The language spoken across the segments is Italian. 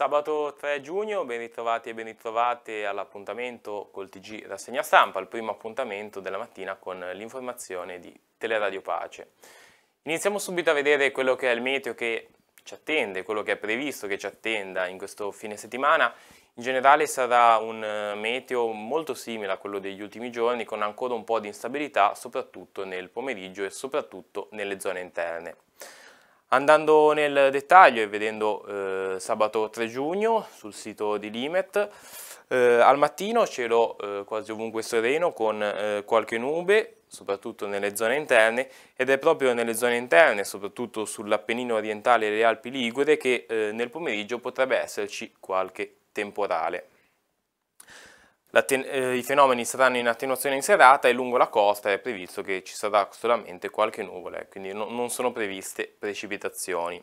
Sabato 3 giugno, ben ritrovati e ben ritrovate all'appuntamento col TG Rassegna Stampa, il primo appuntamento della mattina con l'informazione di Teleradio Pace. Iniziamo subito a vedere quello che è il meteo che ci attende, quello che è previsto che ci attenda in questo fine settimana. In generale sarà un eh, meteo molto simile a quello degli ultimi giorni con ancora un po' di instabilità soprattutto nel pomeriggio e soprattutto nelle zone interne. Andando nel dettaglio e vedendo eh, sabato 3 giugno sul sito di Limet, eh, al mattino cielo eh, quasi ovunque sereno con eh, qualche nube, soprattutto nelle zone interne, ed è proprio nelle zone interne, soprattutto sull'Appennino orientale e le Alpi Ligure, che eh, nel pomeriggio potrebbe esserci qualche temporale. Eh, I fenomeni saranno in attenuazione in serata e lungo la costa è previsto che ci sarà solamente qualche nuvola, quindi non sono previste precipitazioni.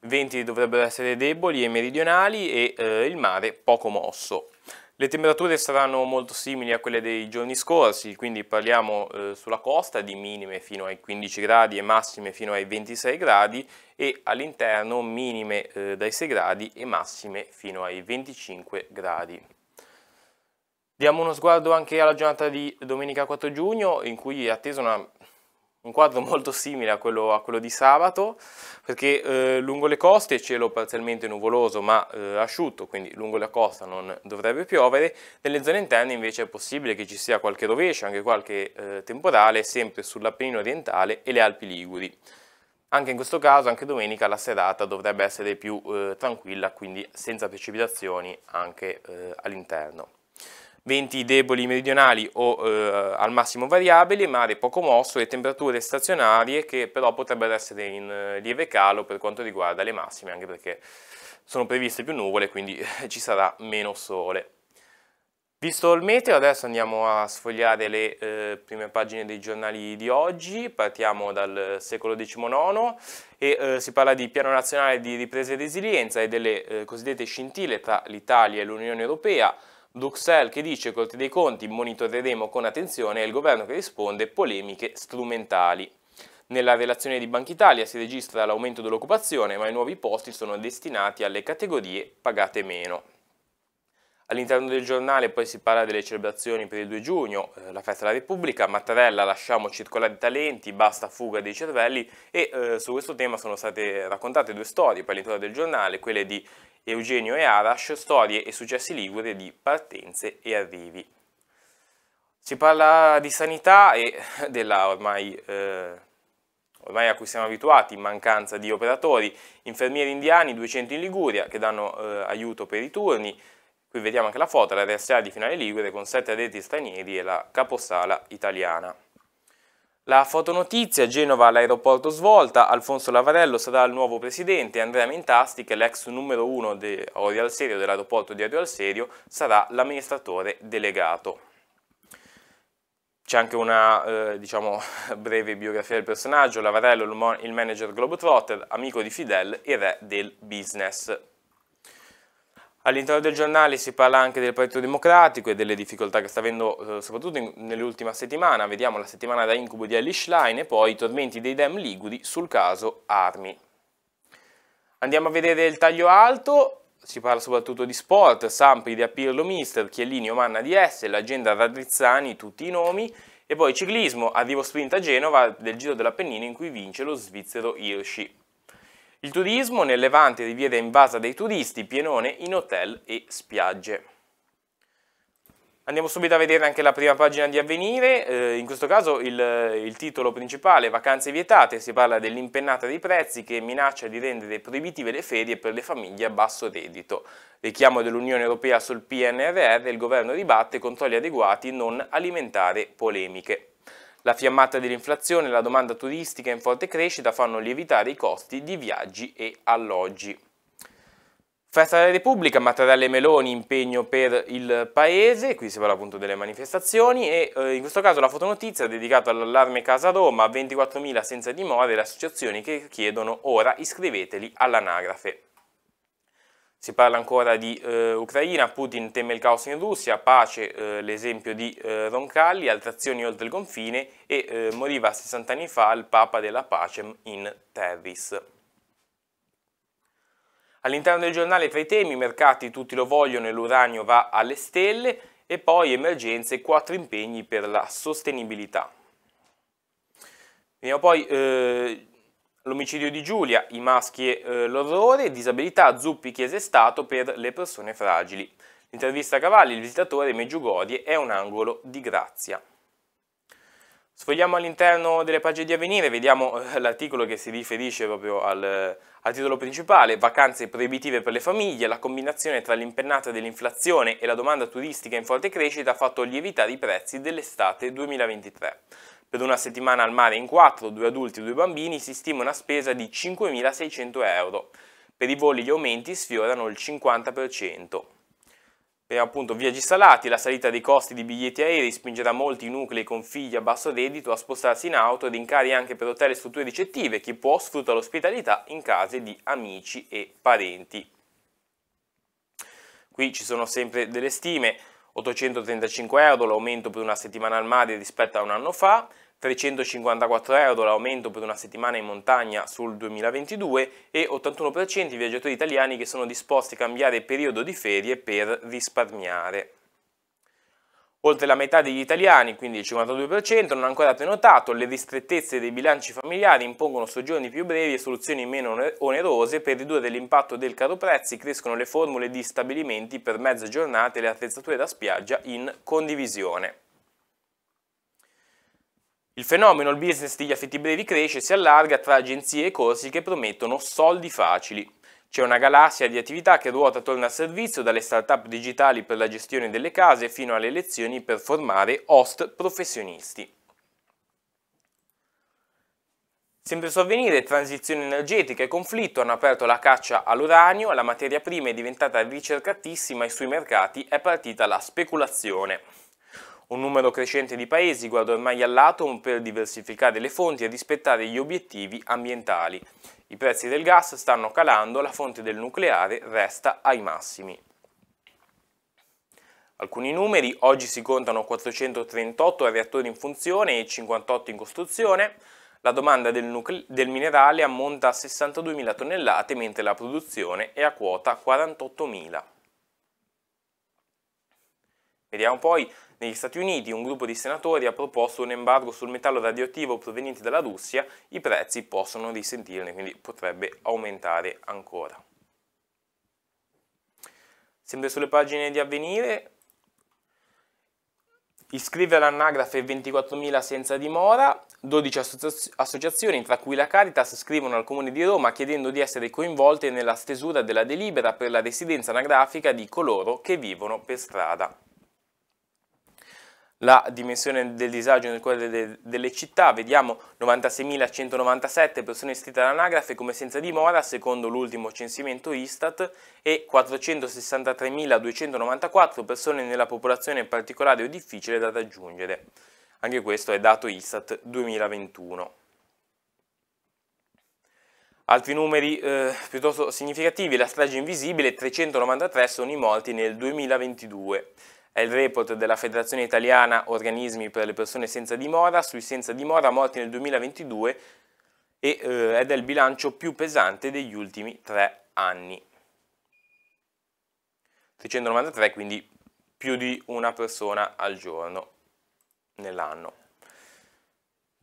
Venti dovrebbero essere deboli e meridionali e eh, il mare poco mosso. Le temperature saranno molto simili a quelle dei giorni scorsi, quindi parliamo eh, sulla costa di minime fino ai 15 gradi e massime fino ai 26 gradi e all'interno minime eh, dai 6 gradi e massime fino ai 25 gradi. Diamo uno sguardo anche alla giornata di domenica 4 giugno in cui è atteso una, un quadro molto simile a quello, a quello di sabato perché eh, lungo le coste cielo parzialmente nuvoloso ma eh, asciutto quindi lungo la costa non dovrebbe piovere nelle zone interne invece è possibile che ci sia qualche rovescio anche qualche eh, temporale sempre sull'Appennino orientale e le Alpi Liguri anche in questo caso, anche domenica, la serata dovrebbe essere più eh, tranquilla, quindi senza precipitazioni anche eh, all'interno venti deboli meridionali o eh, al massimo variabili, mare poco mosso e temperature stazionarie che però potrebbero essere in eh, lieve calo per quanto riguarda le massime, anche perché sono previste più nuvole, quindi eh, ci sarà meno sole. Visto il meteo, adesso andiamo a sfogliare le eh, prime pagine dei giornali di oggi, partiamo dal secolo XIX e eh, si parla di piano nazionale di ripresa e resilienza e delle eh, cosiddette scintille tra l'Italia e l'Unione Europea, Duxelles che dice Corte dei Conti monitoreremo con attenzione e il governo che risponde polemiche strumentali. Nella relazione di Banca Italia si registra l'aumento dell'occupazione ma i nuovi posti sono destinati alle categorie pagate meno. All'interno del giornale poi si parla delle celebrazioni per il 2 giugno, eh, la festa della Repubblica, Mattarella lasciamo circolare i talenti, basta fuga dei cervelli e eh, su questo tema sono state raccontate due storie per l'interno del giornale, quelle di Eugenio e Arash, storie e successi ligure di partenze e arrivi. Si parla di sanità e della ormai... Eh, ormai a cui siamo abituati mancanza di operatori, infermieri indiani, 200 in Liguria che danno eh, aiuto per i turni, Qui vediamo anche la foto, la DSA di finale liquide con sette addetti stranieri e la caposala italiana. La fotonotizia, Genova all'aeroporto svolta, Alfonso Lavarello sarà il nuovo presidente, Andrea Mentasti, che è l'ex numero uno di Orio al Serio, dell'aeroporto di Orio al Serio, sarà l'amministratore delegato. C'è anche una eh, diciamo, breve biografia del personaggio, Lavarello il manager Globetrotter, amico di Fidel e re del business. All'interno del giornale si parla anche del Partito Democratico e delle difficoltà che sta avendo eh, soprattutto nell'ultima settimana, vediamo la settimana da incubo di Alice Schlein e poi i tormenti dei Dem Liguri sul caso Armi. Andiamo a vedere il taglio alto, si parla soprattutto di sport, Sampri di Apirlo Mister, Chiellini Omanna di S, l'agenda Radrizzani, tutti i nomi, e poi ciclismo, arrivo sprint a Genova del Giro dell'Appennino in cui vince lo svizzero Hirschi. Il turismo nel Levante diviene invasa dai turisti, pienone in hotel e spiagge. Andiamo subito a vedere anche la prima pagina di avvenire, eh, in questo caso il, il, titolo principale, vacanze vietate, si parla dell'impennata dei prezzi che minaccia di rendere proibitive le ferie per le famiglie a basso reddito. Richiamo dell'Unione Europea sul PNRR, il governo ribatte controlli adeguati non alimentare polemiche. La fiammata dell'inflazione e la domanda turistica in forte crescita fanno lievitare i costi di viaggi e alloggi. Festa della Repubblica, Mattarella e Meloni, impegno per il paese, qui si parla appunto delle manifestazioni e eh, in questo caso la fotonotizia è dedicata all'allarme Casa Roma, 24.000 senza dimora e le associazioni che chiedono ora iscriveteli all'anagrafe. Si parla ancora di eh, Ucraina, Putin teme il caos in Russia, pace eh, l'esempio di eh, Roncalli, azioni oltre il confine e eh, moriva 60 anni fa il Papa della Pace in Terris. All'interno del giornale tra i temi, mercati tutti lo vogliono e l'uranio va alle stelle e poi emergenze, quattro impegni per la sostenibilità. Vediamo poi eh, L'omicidio di Giulia, i maschi e eh, l'orrore, disabilità, zuppi, chiese stato per le persone fragili. L'intervista a cavalli, il visitatore, Meggiugorie è un angolo di grazia. Sfogliamo all'interno delle pagine di avvenire, vediamo eh, l'articolo che si riferisce proprio al, al, titolo principale, vacanze proibitive per le famiglie, la combinazione tra l'impennata dell'inflazione e la domanda turistica in forte crescita ha fatto lievitare i prezzi dell'estate 2023. Per una settimana al mare in 4, due adulti e due bambini, si stima una spesa di 5.600 euro. Per i voli gli aumenti sfiorano il 50%. Per appunto viaggi salati, la salita dei costi di biglietti aerei spingerà molti nuclei con figli a basso reddito a spostarsi in auto ed incari anche per hotel e strutture ricettive. Chi può sfrutta l'ospitalità in case di amici e parenti. Qui ci sono sempre delle stime, 835 euro l'aumento per una settimana al mare rispetto a un anno fa, 354 euro l'aumento per una settimana in montagna sul 2022 e 81% i viaggiatori italiani che sono disposti a cambiare periodo di ferie per risparmiare. Oltre la metà degli italiani, quindi il 52%, non ha ancora prenotato, le ristrettezze dei bilanci familiari impongono soggiorni più brevi e soluzioni meno onerose per ridurre l'impatto del caro prezzi, crescono le formule di stabilimenti per mezze giornate e le attrezzature da spiaggia in condivisione. Il fenomeno, il business degli affetti brevi cresce e si allarga tra agenzie e corsi che promettono soldi facili. C'è una galassia di attività che ruota attorno al servizio, dalle start-up digitali per la gestione delle case fino alle lezioni per formare host professionisti. Sempre su avvenire, transizione energetica e conflitto hanno aperto la caccia all'uranio, la materia prima è diventata ricercatissima e sui mercati è partita la speculazione. Un numero crescente di paesi guarda ormai all'atom per diversificare le fonti e rispettare gli obiettivi ambientali. I prezzi del gas stanno calando, la fonte del nucleare resta ai massimi. Alcuni numeri, oggi si contano 438 reattori in funzione e 58 in costruzione, la domanda del, del minerale ammonta a 62.000 tonnellate mentre la produzione è a quota 48.000. Vediamo poi negli Stati Uniti un gruppo di senatori ha proposto un embargo sul metallo radioattivo proveniente dalla Russia, i prezzi possono risentirne, quindi potrebbe aumentare ancora. Sempre sulle pagine di avvenire, iscrivere all'anagrafe 24.000 senza dimora, 12 associazioni, tra cui la Caritas, scrivono al Comune di Roma chiedendo di essere coinvolte nella stesura della delibera per la residenza anagrafica di coloro che vivono per strada la dimensione del disagio nel cuore delle, delle città, vediamo 96.197 persone iscritte all'anagrafe come senza dimora secondo l'ultimo censimento Istat e 463.294 persone nella popolazione particolare o difficile da raggiungere. Anche questo è dato Istat 2021. Altri numeri eh, piuttosto significativi, la strage invisibile, 393 sono i morti nel 2022 è il report della Federazione Italiana Organismi per le persone senza dimora sui senza dimora morti nel 2022 e, eh, ed è il bilancio più pesante degli ultimi tre anni. 393 quindi più di una persona al giorno nell'anno.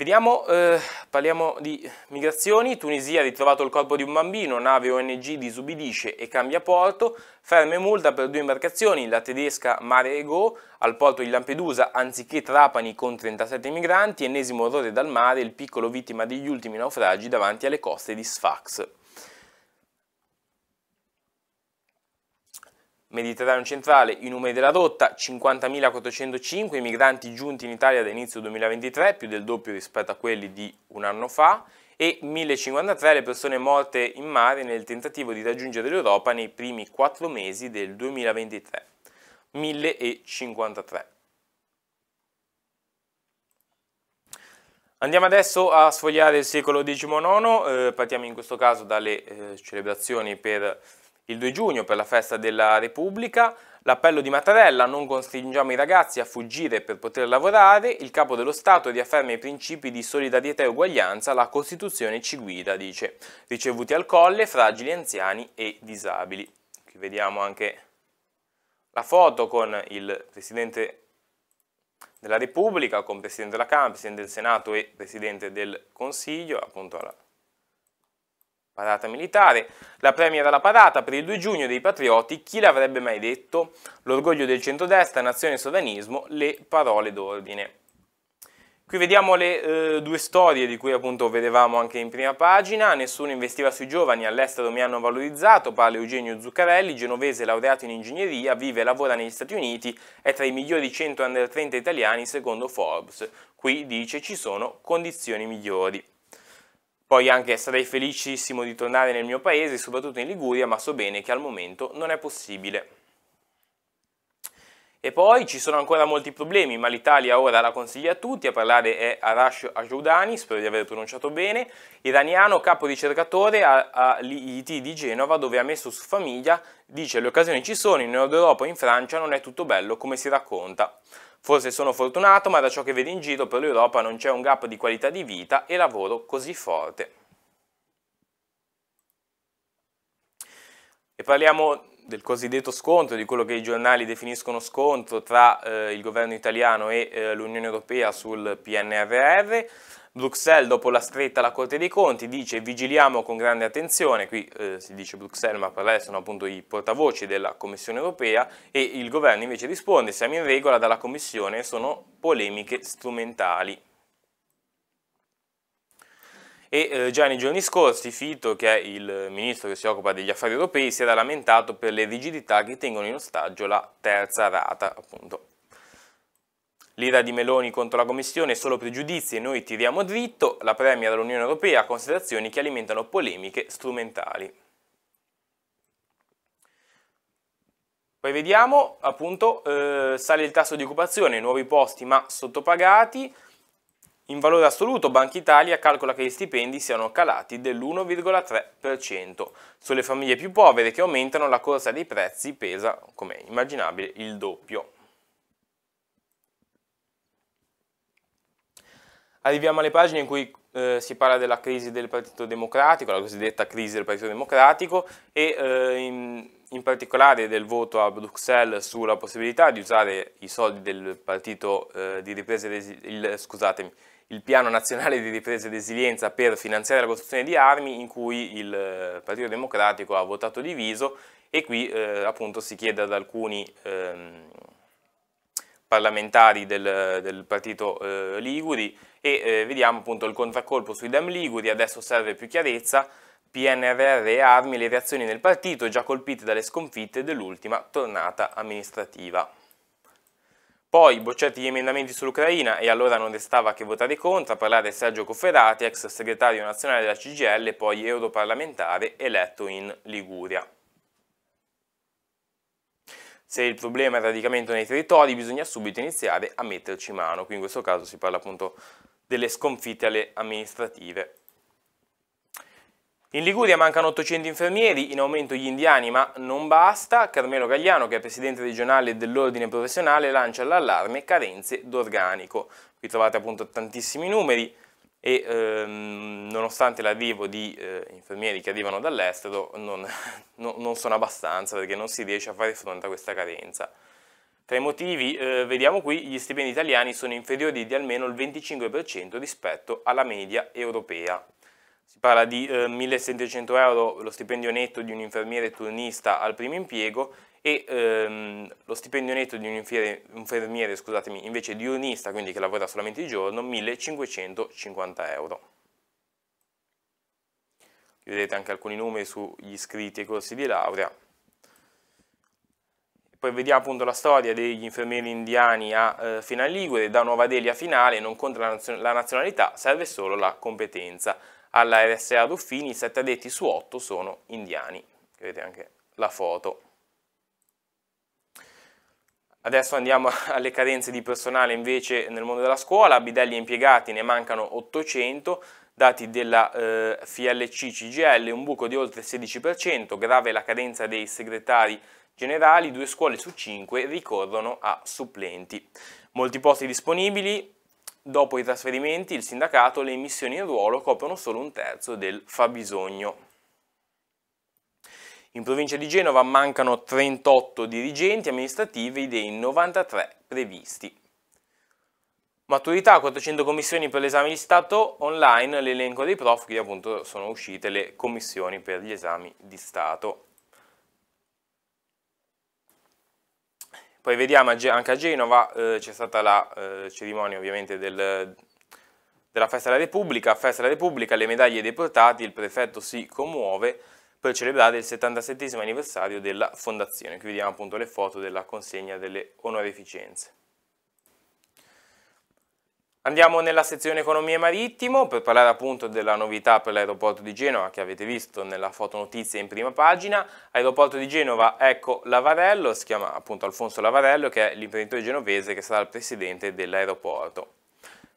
Vediamo, eh, parliamo di migrazioni, Tunisia ha ritrovato il corpo di un bambino, nave ONG disubbidisce e cambia porto, ferme multa per due imbarcazioni, la tedesca Mare Ego al porto di Lampedusa anziché Trapani con 37 migranti, ennesimo orrore dal mare, il piccolo vittima degli ultimi naufragi davanti alle coste di Sfax. Mediterraneo centrale, i numeri della rotta 50.405 i migranti giunti in Italia da inizio 2023, più del doppio rispetto a quelli di un anno fa, e 1053 le persone morte in mare nel tentativo di raggiungere l'Europa nei primi quattro mesi del 2023. 1053. Andiamo adesso a sfogliare il secolo XIX, eh, partiamo in questo caso dalle eh, celebrazioni per il 2 giugno per la festa della Repubblica, l'appello di Mattarella non costringiamo i ragazzi a fuggire per poter lavorare, il capo dello Stato riafferma i principi di solidarietà e uguaglianza, la Costituzione ci guida, dice, ricevuti al colle, fragili, anziani e disabili. Qui vediamo anche la foto con il Presidente della Repubblica, con Presidente della Camera, Presidente del Senato e Presidente del Consiglio, appunto alla Parata militare, la premier alla parata per il 2 giugno dei patrioti, chi l'avrebbe mai detto? L'orgoglio del centrodestra, nazione e sovranismo, le parole d'ordine. Qui vediamo le eh, due storie di cui appunto vedevamo anche in prima pagina, nessuno investiva sui giovani, all'estero mi hanno valorizzato, parla Eugenio Zuccarelli, genovese laureato in ingegneria, vive e lavora negli Stati Uniti, è tra i migliori 100 under 30 italiani secondo Forbes. Qui dice ci sono condizioni migliori. Poi anche sarei felicissimo di tornare nel mio paese, soprattutto in Liguria, ma so bene che al momento non è possibile. E poi ci sono ancora molti problemi, ma l'Italia ora la consiglia a tutti, a parlare è Arash Ajoudani, spero di aver pronunciato bene, iraniano capo ricercatore all'IIT di Genova dove ha messo su famiglia, dice le occasioni ci sono, in Nord Europa e in Francia non è tutto bello come si racconta. Forse sono fortunato, ma da ciò che vedo in giro per l'Europa non c'è un gap di qualità di vita e lavoro così forte. E parliamo del cosiddetto scontro, di quello che i giornali definiscono scontro tra eh, il governo italiano e eh, l'Unione Europea sul PNRR. Bruxelles, dopo la stretta alla Corte dei Conti, dice vigiliamo con grande attenzione, qui eh, si dice Bruxelles ma per lei sono appunto i portavoci della Commissione europea e il governo invece risponde siamo in regola dalla Commissione, sono polemiche strumentali. E eh, già nei giorni scorsi Fito, che è il ministro che si occupa degli affari europei, si era lamentato per le rigidità che tengono in ostaggio la terza rata, appunto L'ira di Meloni contro la Commissione è solo pregiudizio e noi tiriamo dritto, la premia dell'Unione Europea ha considerazioni che alimentano polemiche strumentali. Poi vediamo, appunto, eh, sale il tasso di occupazione, nuovi posti ma sottopagati. In valore assoluto Banca Italia calcola che gli stipendi siano calati dell'1,3%. Sulle famiglie più povere che aumentano la corsa dei prezzi pesa, come immaginabile, il doppio. Arriviamo alle pagine in cui eh, si parla della crisi del Partito Democratico, la cosiddetta crisi del Partito Democratico e eh, in, in, particolare del voto a Bruxelles sulla possibilità di usare i soldi del partito eh, di ripresa il, scusatemi, il piano nazionale di ripresa e resilienza per finanziare la costruzione di armi in cui il eh, Partito Democratico ha votato diviso e qui eh, appunto si chiede ad alcuni ehm, parlamentari del, del partito eh, Liguri e eh, vediamo appunto il contraccolpo sui Dem Liguri, adesso serve più chiarezza, PNRR e armi, le reazioni nel partito già colpite dalle sconfitte dell'ultima tornata amministrativa. Poi bocciati gli emendamenti sull'Ucraina e allora non restava che votare contro, a parlare Sergio Cofferati, ex segretario nazionale della CGL e poi europarlamentare eletto in Liguria. Se il problema è il radicamento nei territori bisogna subito iniziare a metterci mano, qui in questo caso si parla appunto delle sconfitte alle amministrative. In Liguria mancano 800 infermieri, in aumento gli indiani, ma non basta. Carmelo Gagliano, che è presidente regionale dell'ordine professionale, lancia l'allarme carenze d'organico. Qui trovate appunto tantissimi numeri, e ehm, nonostante l'arrivo di eh, infermieri che arrivano dall'estero non, no, non, sono abbastanza perché non si riesce a fare fronte a questa carenza. Tra i motivi, eh, vediamo qui, gli stipendi italiani sono inferiori di almeno il 25% rispetto alla media europea. Si parla di eh, 1.700 euro lo stipendio netto di un infermiere turnista al primo impiego e ehm, lo stipendio netto di un infermiere, scusatemi, invece diurnista, quindi che lavora solamente di giorno, 1550 euro. Vedete anche alcuni numeri sugli iscritti ai corsi di laurea. Poi vediamo appunto la storia degli infermieri indiani a eh, Finale Ligure, da Nuova Delia a Finale, non conta la, la nazionalità, serve solo la competenza. Alla RSA Ruffini 7 addetti su 8 sono indiani, vedete anche la foto. Adesso andiamo alle carenze di personale invece nel mondo della scuola, bidelli impiegati ne mancano 800, dati della eh, FLC CGL, un buco di oltre 16%, grave la cadenza dei segretari generali, due scuole su cinque ricorrono a supplenti. Molti posti disponibili, dopo i trasferimenti il sindacato le immissioni in ruolo coprono solo un terzo del fabbisogno. In provincia di Genova mancano 38 dirigenti amministrativi dei 93 previsti. Maturità, 400 commissioni per l'esame di Stato, online l'elenco dei prof, qui appunto sono uscite le commissioni per gli esami di Stato. Poi vediamo anche a Genova, eh, c'è stata la eh, cerimonia ovviamente del, della Festa della Repubblica, Festa della Repubblica, le medaglie dei portati, il prefetto si commuove, per celebrare il 77 anniversario della fondazione. Qui vediamo appunto le foto della consegna delle onorificenze. Andiamo nella sezione economia e marittimo per parlare appunto della novità per l'aeroporto di Genova che avete visto nella fotonotizia in prima pagina. Aeroporto di Genova, ecco Lavarello, si chiama appunto Alfonso Lavarello che è l'imprenditore genovese che sarà il presidente dell'aeroporto.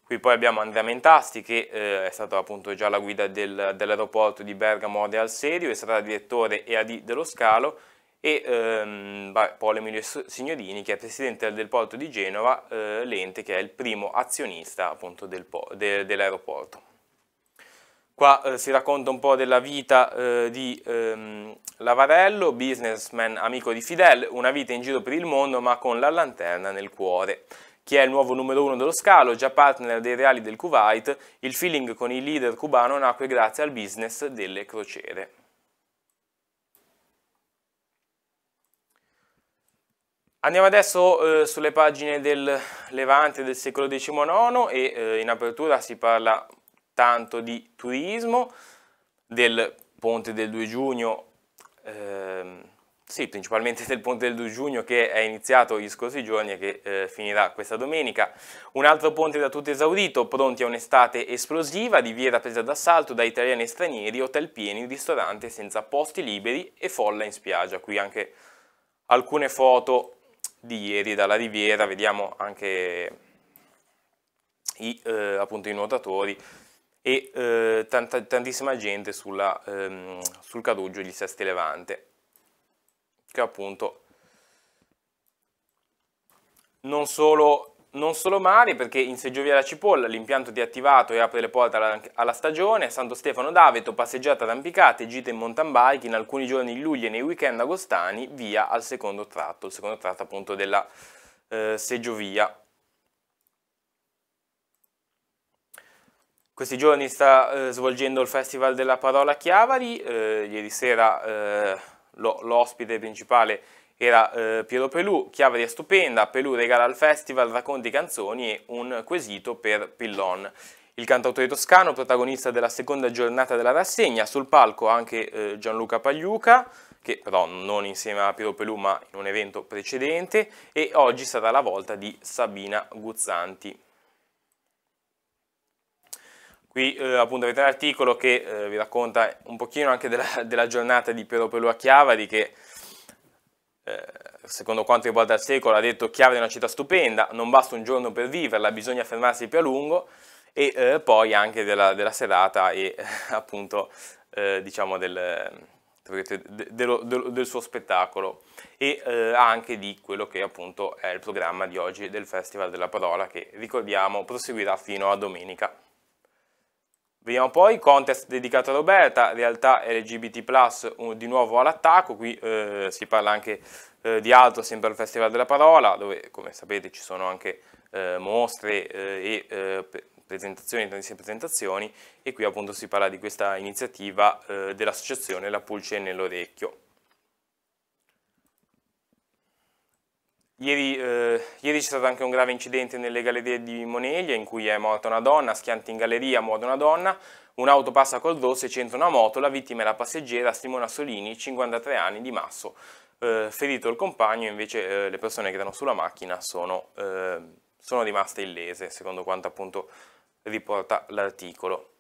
Qui poi abbiamo Andrea Mentasti che eh, è stato appunto già alla guida del, dell'aeroporto di Bergamo Ode al Serio, è stato direttore EAD dello Scalo e ehm, Paolo Emilio Signorini che è presidente del porto di Genova, eh, l'ente che è il primo azionista appunto del de dell'aeroporto. Qua eh, si racconta un po' della vita eh, di ehm, Lavarello, businessman amico di Fidel, una vita in giro per il mondo ma con la lanterna nel cuore. Chi è il nuovo numero uno dello scalo, già partner dei reali del Kuwait, il feeling con il leader cubano nacque grazie al business delle crociere. Andiamo adesso eh, sulle pagine del Levante del secolo XIX e eh, in apertura si parla tanto di turismo, del ponte del 2 giugno, ehm, sì, principalmente del ponte del 2 giugno che è iniziato gli scorsi giorni e che eh, finirà questa domenica. Un altro ponte da tutto esaurito, pronti a un'estate esplosiva, di viera presa d'assalto da italiani e stranieri, hotel pieni, ristorante senza posti liberi e folla in spiaggia. Qui anche alcune foto di ieri dalla riviera, vediamo anche i, eh, appunto, i nuotatori e eh, tanta, tantissima gente sulla, ehm, sul caruggio di Sesti Levante che appunto non solo, non solo male perché in Seggiovia la Cipolla l'impianto di attivato e apre le porte alla, alla stagione, Santo Stefano d'Aveto, passeggiata d'ampicate, gite in mountain bike, in alcuni giorni di luglio e nei weekend agostani, via al secondo tratto, il secondo tratto appunto della eh, Seggiovia. Questi giorni sta eh, svolgendo il Festival della Parola Chiavari, eh, ieri sera eh, l'ospite principale era eh, Piero Pelù, chiave di stupenda, Pelù regala al festival racconti canzoni e un quesito per Pillon. Il cantautore toscano, protagonista della seconda giornata della rassegna, sul palco anche eh, Gianluca Pagliuca, che però non insieme a Piero Pelù ma in un evento precedente, e oggi sarà la volta di Sabina Guzzanti. Qui eh, appunto avete l'articolo che eh, vi racconta un pochino anche della, della giornata di Piero a Chiavari che eh, secondo quanto riguarda il secolo ha detto Chiavari è una città stupenda, non basta un giorno per viverla, bisogna fermarsi più a lungo e eh, poi anche della, della serata e appunto eh, diciamo del, dello, dello, del suo spettacolo e eh, anche di quello che appunto è il programma di oggi del Festival della Parola che ricordiamo proseguirà fino a domenica. Vediamo poi contest dedicato ad Roberta, realtà LGBT+, di nuovo all'attacco, qui eh, si parla anche eh, di altro, sempre al Festival della Parola, dove come sapete ci sono anche eh, mostre eh, e eh, presentazioni, tantissime presentazioni, e qui appunto si parla di questa iniziativa eh, dell'associazione La Pulce nell'Orecchio. Ieri, eh, ieri, c'è stato anche un grave incidente nelle gallerie di Moneglia in cui è morta una donna, schianti in galleria, muore una donna, un'auto passa col dosso e c'entra una moto, la vittima è la passeggera Simona Solini, 53 anni, di Masso. Eh, ferito il compagno, invece eh, le persone che erano sulla macchina sono, eh, sono rimaste illese, secondo quanto appunto riporta l'articolo.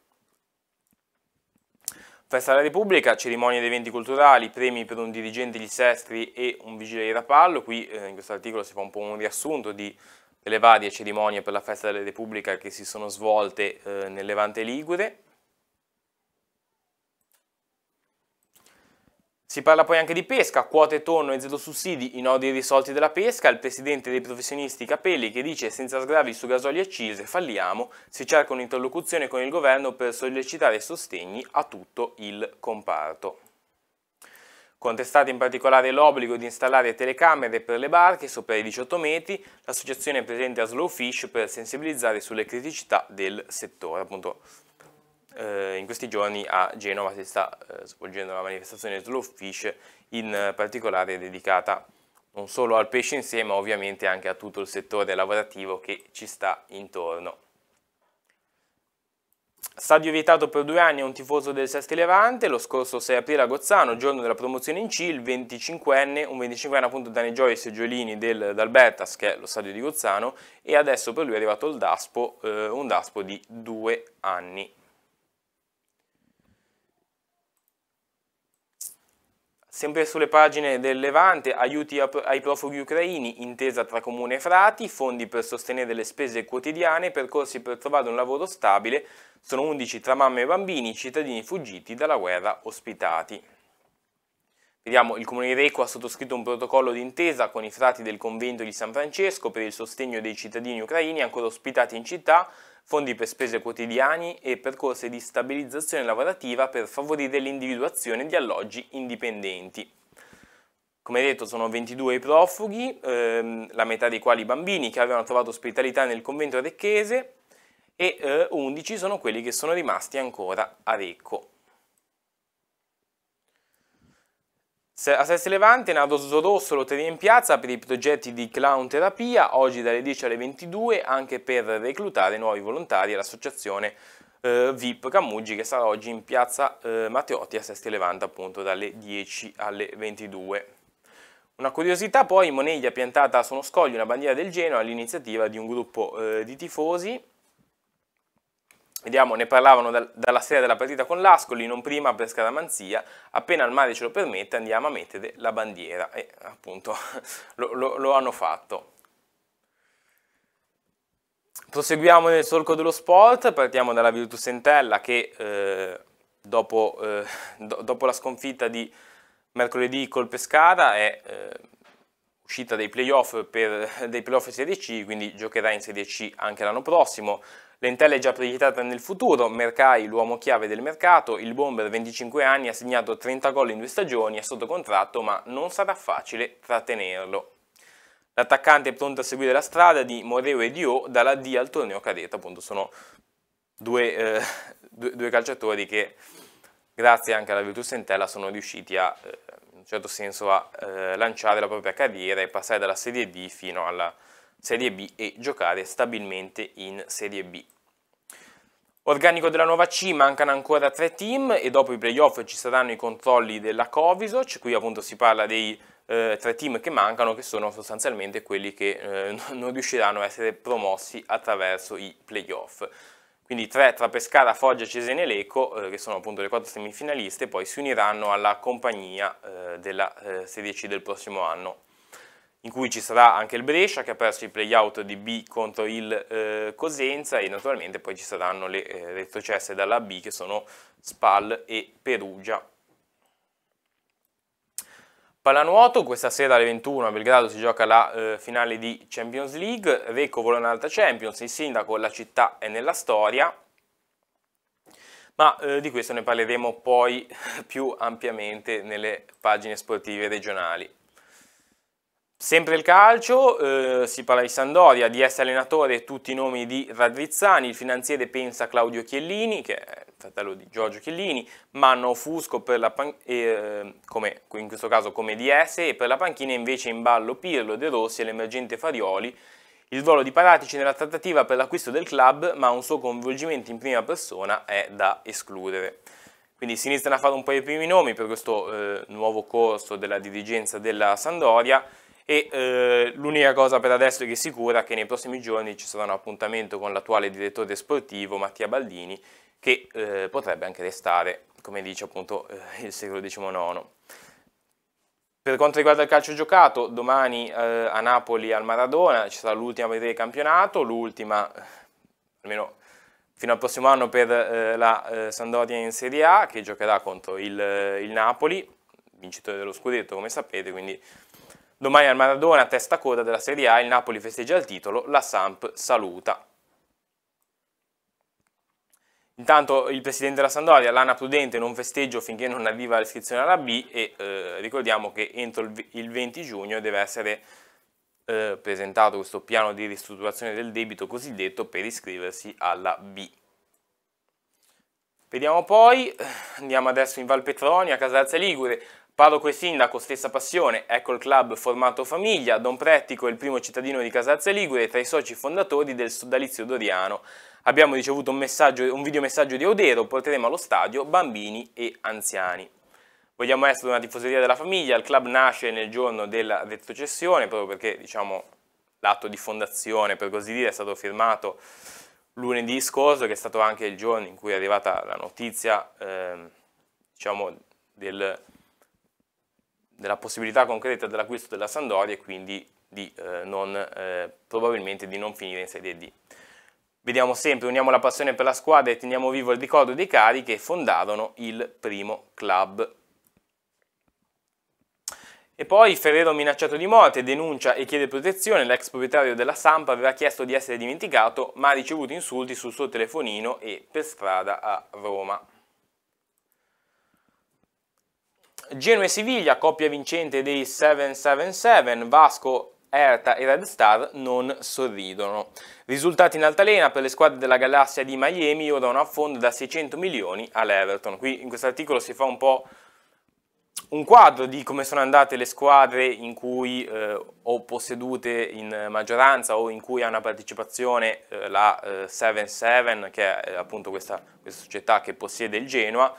Festa della Repubblica, cerimonie di eventi culturali, premi per un dirigente di Sestri e un vigile di Rapallo. Qui eh, in questo articolo si fa un po' un riassunto di, delle varie cerimonie per la Festa della Repubblica che si sono svolte eh, nel Levante Ligure. Si parla poi anche di pesca, quote tonno e zero sussidi, i nodi risolti della pesca, il presidente dei professionisti Capelli che dice senza sgravi su gasolio e accise falliamo, si cerca un'interlocuzione con il governo per sollecitare sostegni a tutto il comparto. Contestato in particolare l'obbligo di installare telecamere per le barche sopra i 18 metri, l'associazione è presente a Slow Fish per sensibilizzare sulle criticità del settore. Appunto, eh, in questi giorni a Genova si sta eh, svolgendo la manifestazione Slow Fish, in particolare dedicata non solo al pesce in sé, ma ovviamente anche a tutto il settore lavorativo che ci sta intorno. Stadio vietato per due anni a un tifoso del Sesti Levante, lo scorso 6 aprile a Gozzano, giorno della promozione in C, il 25enne, un 25enne appunto Dani Joyce e Seggiolini dell'Albertas, che è lo stadio di Gozzano, e adesso per lui è arrivato il Daspo, eh, un Daspo di due anni. Sempre sulle pagine del Levante, aiuti ai profughi ucraini, intesa tra comune e frati, fondi per sostenere le spese quotidiane, percorsi per trovare un lavoro stabile, sono 11 tra mamme e bambini, cittadini fuggiti dalla guerra ospitati. Vediamo, il Comune di Reco ha sottoscritto un protocollo d'intesa con i frati del convento di San Francesco per il sostegno dei cittadini ucraini ancora ospitati in città, fondi per spese quotidiani e percorsi di stabilizzazione lavorativa per favorire l'individuazione di alloggi indipendenti. Come detto sono 22 i profughi, ehm, la metà dei quali bambini che avevano trovato ospitalità nel convento recchese e eh, 11 sono quelli che sono rimasti ancora a Recco. A Sesti Levante, Nado Zodosso lotteria in piazza per i progetti di clown terapia, oggi dalle 10 alle 22, anche per reclutare nuovi volontari all'associazione eh, VIP Camuggi che sarà oggi in piazza eh, Matteotti a Sesti Levante appunto dalle 10 alle 22. Una curiosità poi, Moneglia piantata su uno scoglio una bandiera del Genoa all'iniziativa di un gruppo eh, di tifosi Vediamo, ne parlavano dal, dalla sera della partita con l'Ascoli, non prima per Scaramanzia, appena il mare ce lo permette andiamo a mettere la bandiera e appunto lo, lo, lo hanno fatto. Proseguiamo nel solco dello sport, partiamo dalla Virtus Sentella che eh, dopo, eh, do, dopo, la sconfitta di mercoledì col Pescara è eh, uscita dai playoff, per, dei playoff Serie C, quindi giocherà in Serie C anche l'anno prossimo. Lentella è già proiettata nel futuro, Mercai l'uomo chiave del mercato, il bomber 25 anni ha segnato 30 gol in due stagioni, è sotto contratto ma non sarà facile trattenerlo. L'attaccante è pronto a seguire la strada di Moreo e Dio dalla D al torneo cadetta, appunto sono due, eh, due, due, calciatori che grazie anche alla Virtus Entella sono riusciti a, eh, in un certo senso a eh, lanciare la propria carriera e passare dalla Serie D fino alla Serie B e giocare stabilmente in Serie B. Organico della nuova C mancano ancora tre team e dopo i playoff ci saranno i controlli della Covisoc, qui appunto si parla dei eh, tre team che mancano che sono sostanzialmente quelli che eh, non riusciranno a essere promossi attraverso i playoff. Quindi tre tra Pescara, Foggia, Cesena e Leco, eh, che sono appunto le quattro semifinaliste, poi si uniranno alla compagnia eh, della eh, Serie C del prossimo anno in cui ci sarà anche il Brescia che ha perso i playout di B contro il eh, Cosenza e naturalmente poi ci saranno le eh, retrocesse dalla B che sono Spal e Perugia. Pallanuoto, questa sera alle 21 a Belgrado si gioca la eh, finale di Champions League, Reco vuole un'altra Champions, il sindaco, la città è nella storia, ma eh, di questo ne parleremo poi più ampiamente nelle pagine sportive regionali. Sempre il calcio, eh, si parla di Sandoria, di essere allenatore, tutti i nomi di Radrizzani, il finanziere pensa a Claudio Chiellini, che è il fratello di Giorgio Chiellini, Manno Fusco pan- eh, come, in questo caso come DS e per la panchina invece in ballo Pirlo, De Rossi e l'emergente Farioli, il ruolo di Paratici nella trattativa per l'acquisto del club, ma un suo coinvolgimento in prima persona è da escludere. Quindi si iniziano a fare un po' i primi nomi per questo eh, nuovo corso della dirigenza della Sandoria, e eh, l'unica cosa per adesso che è sicura è che nei prossimi giorni ci sarà un appuntamento con l'attuale direttore sportivo Mattia Baldini che eh, potrebbe anche restare, come dice appunto eh, il secolo XIX. Per quanto riguarda il calcio giocato, domani eh, a Napoli al Maradona ci sarà l'ultima partita di campionato, l'ultima eh, almeno fino al prossimo anno per eh, la Sandoria in Serie A che giocherà contro il, il Napoli, vincitore dello scudetto come sapete, quindi Domani al Maradona, testa coda della Serie A, il Napoli festeggia il titolo, la Samp saluta. Intanto il presidente della Sandoria, Lana Prudente, non festeggio finché non arriva l'iscrizione alla B e eh, ricordiamo che entro il 20 giugno deve essere eh, presentato questo piano di ristrutturazione del debito cosiddetto per iscriversi alla B. Vediamo poi, eh, andiamo adesso in Val Petronio, a Casalza Ligure, Parroco e sindaco, stessa passione, ecco il club formato famiglia, Don Prettico è il primo cittadino di Casazza Ligure tra i soci fondatori del sodalizio doriano. Abbiamo ricevuto un, un videomessaggio di Odero, porteremo allo stadio bambini e anziani. Vogliamo essere una tifoseria della famiglia, il club nasce nel giorno della retrocessione, proprio perché diciamo, l'atto di fondazione, per così dire, è stato firmato lunedì scorso, che è stato anche il giorno in cui è arrivata la notizia eh, diciamo, del della possibilità concreta dell'acquisto della Sandoria e quindi di, eh, non, eh, probabilmente di non finire in Serie D. Vediamo sempre, uniamo la passione per la squadra e teniamo vivo il ricordo dei cari che fondarono il primo club. E poi Ferrero minacciato di morte, denuncia e chiede protezione, l'ex proprietario della Sampa aveva chiesto di essere dimenticato ma ha ricevuto insulti sul suo telefonino e per strada a Roma. Genoa e Siviglia, coppia vincente dei 7-7-7, Vasco Erta e Red Star non sorridono. Risultati in altalena per le squadre della galassia di Miami, ora un affondo da 600 milioni all'Everton. Qui in questo articolo si fa un po' un quadro di come sono andate le squadre in cui eh, o possedute in maggioranza o in cui ha una partecipazione eh, la 7-7, eh, che è eh, appunto questa, questa società che possiede il Genoa,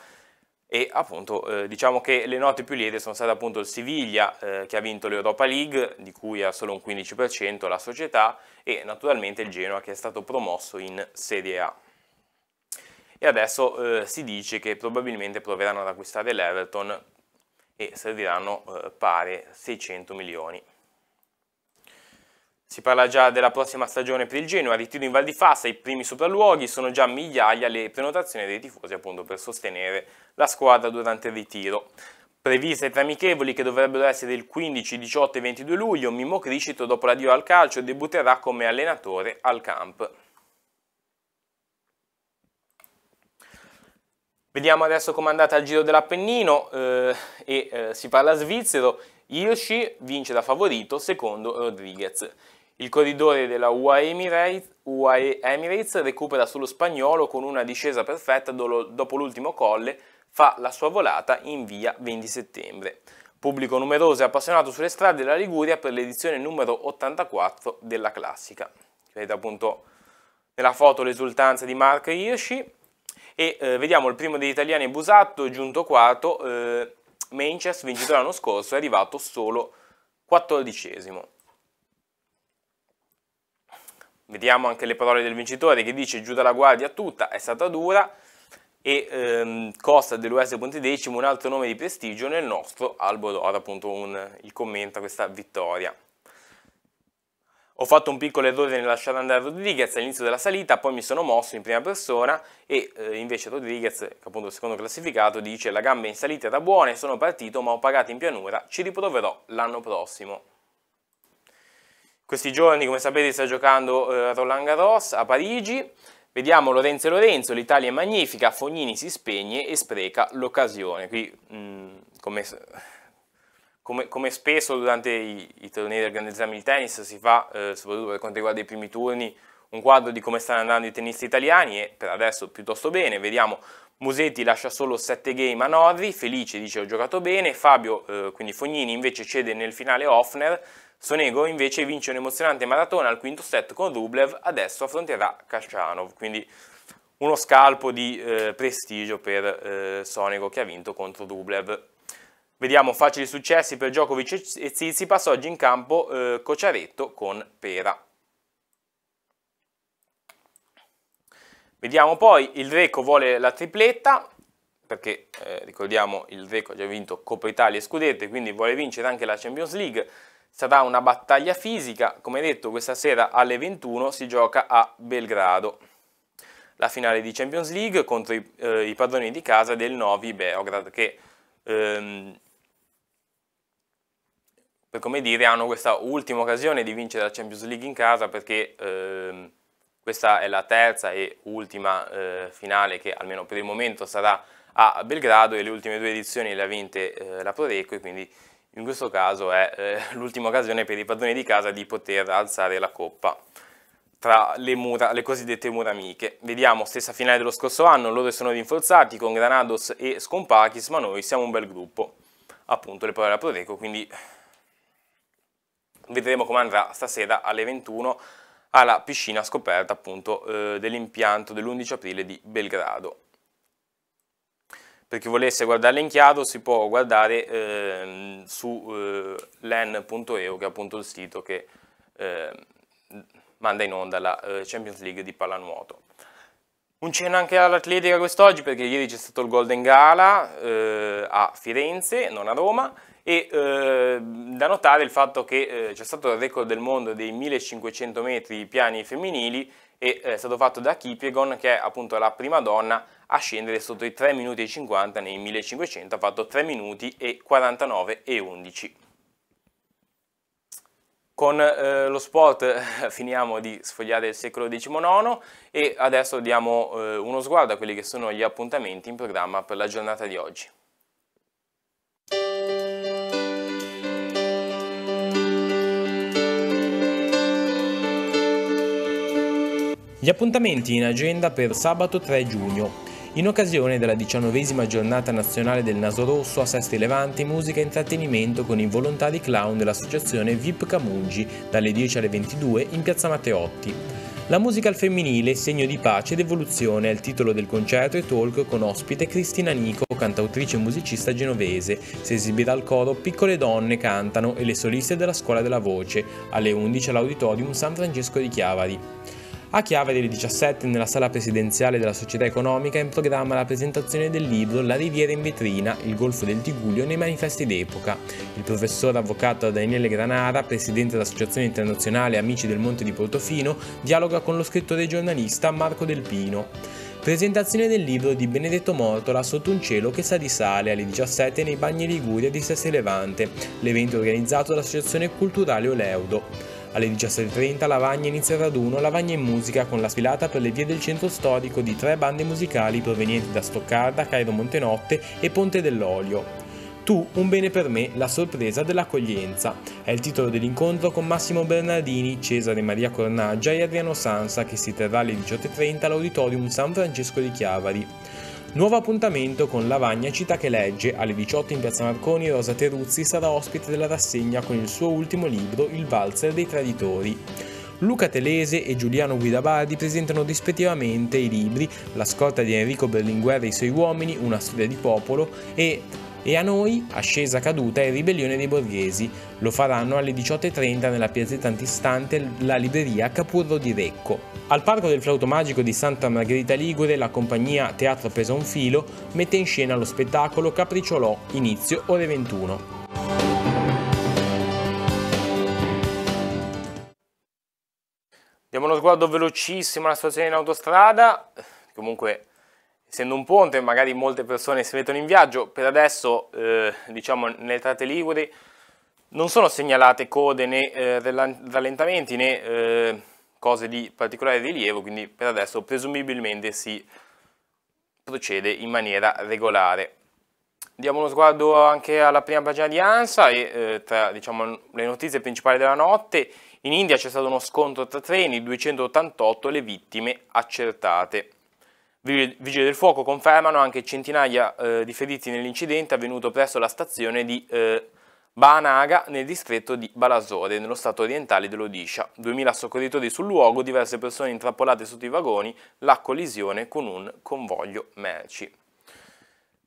e appunto eh, diciamo che le note più liete sono state appunto il Siviglia eh, che ha vinto l'Europa League di cui ha solo un 15% la società e naturalmente il Genoa che è stato promosso in Serie A e adesso eh, si dice che probabilmente proveranno ad acquistare l'Everton e serviranno eh, pare 600 milioni si parla già della prossima stagione per il Genoa, ritiro in Val di Fassa, i primi sopralluoghi, sono già migliaia le prenotazioni dei tifosi appunto per sostenere la squadra durante il ritiro. Previste tre amichevoli che dovrebbero essere il 15, 18 e 22 luglio, Mimmo Criscito dopo l'addio al calcio debutterà come allenatore al camp. Vediamo adesso com'è andata al giro dell'Appennino eh, e eh, si parla svizzero, Hirschi vince da favorito secondo Rodriguez. Il corridore della UAE Emirates, UAE Emirates recupera sullo spagnolo con una discesa perfetta dopo l'ultimo colle, fa la sua volata in via 20 settembre. Pubblico numeroso e appassionato sulle strade della Liguria per l'edizione numero 84 della classica. Vedete appunto nella foto l'esultanza di Mark Hirschi e eh, vediamo il primo degli italiani Busatto, giunto quarto, eh, Manchester, vincitore l'anno scorso, è arrivato solo quattordicesimo. Vediamo anche le parole del vincitore che dice giù dalla guardia tutta, è stata dura e ehm, Costa dell'US Ponte Pontedecimo, un altro nome di prestigio nel nostro albo d'oro, appunto un, il commento a questa vittoria. Ho fatto un piccolo errore nel lasciare andare Rodriguez all'inizio della salita, poi mi sono mosso in prima persona e eh, invece Rodriguez, che appunto secondo classificato, dice la gamba in salita era buona e sono partito ma ho pagato in pianura, ci riproverò l'anno prossimo. Questi giorni, come sapete, sta giocando eh, Roland Garros a Parigi. Vediamo Lorenzo e Lorenzo, l'Italia è magnifica, Fognini si spegne e spreca l'occasione. Qui, mh, mm, come, come, come, spesso durante i, i tornei del Grande Esame di Tennis si fa, eh, soprattutto per quanto riguarda i primi turni, un quadro di come stanno andando i tennisti italiani e per adesso piuttosto bene. Vediamo Musetti lascia solo 7 game a Norri, Felice dice ho giocato bene, Fabio, eh, quindi Fognini invece cede nel finale Offner, Sonego invece vince un'emozionante maratona al quinto set con Rublev, adesso affronterà Kachanov, quindi uno scalpo di eh, prestigio per eh, Sonego che ha vinto contro Rublev. Vediamo facili successi per Djokovic e Zizipas, oggi in campo eh, Cociaretto con Pera. Vediamo poi il Reco vuole la tripletta, perché eh, ricordiamo il Reco ha già vinto Coppa Italia e Scudette, quindi vuole vincere anche la Champions League sarà una battaglia fisica, come detto questa sera alle 21 si gioca a Belgrado. La finale di Champions League contro i, eh, i padroni di casa del Novi Beograd che ehm, per come dire hanno questa ultima occasione di vincere la Champions League in casa perché ehm, questa è la terza e ultima eh, finale che almeno per il momento sarà a Belgrado e le ultime due edizioni le ha vinte eh, la Proreco e quindi in questo caso è eh, l'ultima occasione per i padroni di casa di poter alzare la coppa tra le, mura, le cosiddette mura amiche. Vediamo, stessa finale dello scorso anno, loro sono rinforzati con Granados e Scompakis, ma noi siamo un bel gruppo. Appunto le parole a Prodeco, quindi vedremo come andrà stasera alle 21 alla piscina scoperta appunto eh, dell'impianto dell'11 aprile di Belgrado. Per chi volesse guardarle in chiaro si può guardare eh, su eh, len.eu che è appunto il sito che eh, manda in onda la eh, Champions League di pallanuoto. Un cenno anche all'Atletica quest'oggi perché ieri c'è stato il Golden Gala eh, a Firenze, non a Roma, e eh, da notare il fatto che eh, c'è stato il record del mondo dei 1500 metri piani femminili e eh, è stato fatto da Kipiegon che è appunto la prima donna a scendere sotto i 3 minuti e 50 nei 1500 ha fatto 3 minuti e 49 e 11 con eh, lo sport finiamo di sfogliare il secolo XIX e adesso diamo eh, uno sguardo a quelli che sono gli appuntamenti in programma per la giornata di oggi. Gli appuntamenti in agenda per sabato 3 giugno. In occasione della diciannovesima giornata nazionale del Naso Rosso a Sesti Levante, musica e intrattenimento con i volontari clown dell'associazione VIP Camungi, dalle 10 alle 22 in piazza Matteotti. La musica al femminile, segno di pace ed evoluzione, è il titolo del concerto e talk con ospite Cristina Nico, cantautrice e musicista genovese. Si esibirà al coro Piccole Donne cantano e le soliste della Scuola della Voce, alle 11 all'Auditorium San Francesco di Chiavari. A Chiave delle 17 nella sala presidenziale della società economica è in programma la presentazione del libro La riviera in vetrina, il golfo del Tiguglio nei manifesti d'epoca. Il professore avvocato Daniele Granara, presidente dell'Associazione Internazionale Amici del Monte di Portofino, dialoga con lo scrittore e giornalista Marco Delpino. Presentazione del libro di Benedetto Mortola Sotto un cielo che sa di sale alle 17 nei bagni Liguria di Sessi Levante, l'evento organizzato dall'Associazione Culturale Oleudo. Alle 17.30 Lavagna inizia il raduno Lavagna in musica con la sfilata per le vie del centro storico di tre bande musicali provenienti da Stoccarda, Cairo Montenotte e Ponte dell'Olio. Tu, un bene per me, la sorpresa dell'accoglienza. È il titolo dell'incontro con Massimo Bernardini, Cesare Maria Cornaggia e Adriano Sansa che si terrà alle 18.30 all'Auditorium San Francesco di Chiavari. Nuovo appuntamento con Lavagna Città che legge alle 18 in Piazza Marconi Rosa Teruzzi sarà ospite della rassegna con il suo ultimo libro Il valzer dei traditori. Luca Telese e Giuliano Guidabardi presentano rispettivamente i libri La scorta di Enrico Berlinguer e i suoi uomini, Una storia di popolo e e a noi Ascesa caduta e Ribellione dei Borghesi. Lo faranno alle 18.30 nella piazzetta antistante la libreria Capurro di Recco. Al Parco del Flauto Magico di Santa Margherita Ligure la compagnia Teatro Pesa un Filo mette in scena lo spettacolo Capricciolò, inizio ore 21. Diamo uno sguardo velocissimo alla situazione in autostrada, comunque Essendo un ponte magari molte persone si mettono in viaggio, per adesso eh, diciamo nelle tratte liguri non sono segnalate code né eh, rallentamenti né eh, cose di particolare rilievo, quindi per adesso presumibilmente si procede in maniera regolare. Diamo uno sguardo anche alla prima pagina di ANSA e eh, tra diciamo, le notizie principali della notte in India c'è stato uno scontro tra treni, 288 le vittime accertate. Vigili del fuoco confermano anche centinaia eh, di feriti nell'incidente avvenuto presso la stazione di eh, Banaga nel distretto di Balasore, nello stato orientale dell'Odisha. 2000 soccorritori sul luogo, diverse persone intrappolate sotto i vagoni, la collisione con un convoglio merci.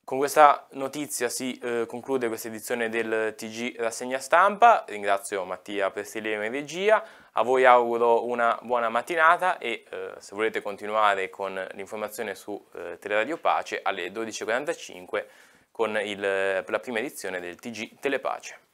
Con questa notizia si eh, conclude questa edizione del TG Rassegna Stampa, ringrazio Mattia per stilema in regia, a voi auguro una buona mattinata e eh, se volete continuare con l'informazione su eh, Teleradio Pace alle 12.45 con il, la prima edizione del TG Telepace.